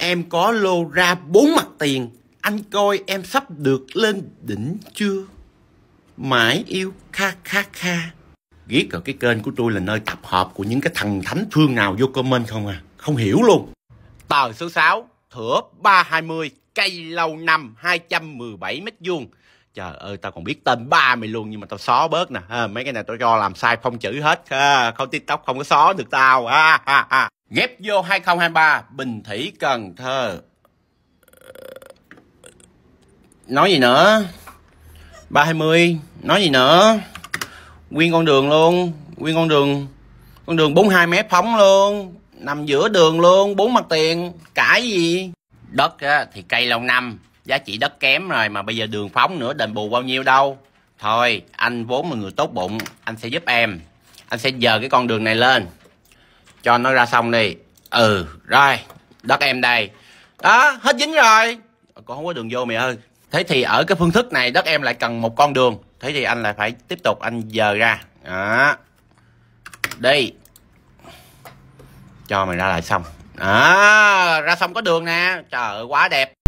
em có lô ra bốn mặt tiền anh coi em sắp được lên đỉnh chưa mãi yêu kha kha kha ghét ở cái kênh của tôi là nơi tập hợp của những cái thằng thánh thương nào vô comment không à không hiểu luôn tờ số 6 thửa 320 cây lâu năm 217 mét vuông trời ơi tao còn biết tên ba mày luôn nhưng mà tao xóa bớt nè mấy cái này tao cho làm sai phong chữ hết không tiktok không có xóa được tao à, à, à. Ghép vô 2023 Bình Thủy Cần Thơ Nói gì nữa 320 Nói gì nữa Nguyên con đường luôn Nguyên con đường Con đường 42 mét phóng luôn Nằm giữa đường luôn bốn mặt tiền Cãi gì Đất á, thì cây lâu năm Giá trị đất kém rồi mà bây giờ đường phóng nữa đền bù bao nhiêu đâu Thôi anh vốn là người tốt bụng Anh sẽ giúp em Anh sẽ dờ cái con đường này lên cho nó ra xong đi ừ rồi đất em đây đó hết dính rồi con không có đường vô mày ơi thế thì ở cái phương thức này đất em lại cần một con đường thế thì anh lại phải tiếp tục anh giờ ra đó đi cho mày ra lại xong đó ra xong có đường nè trời ơi quá đẹp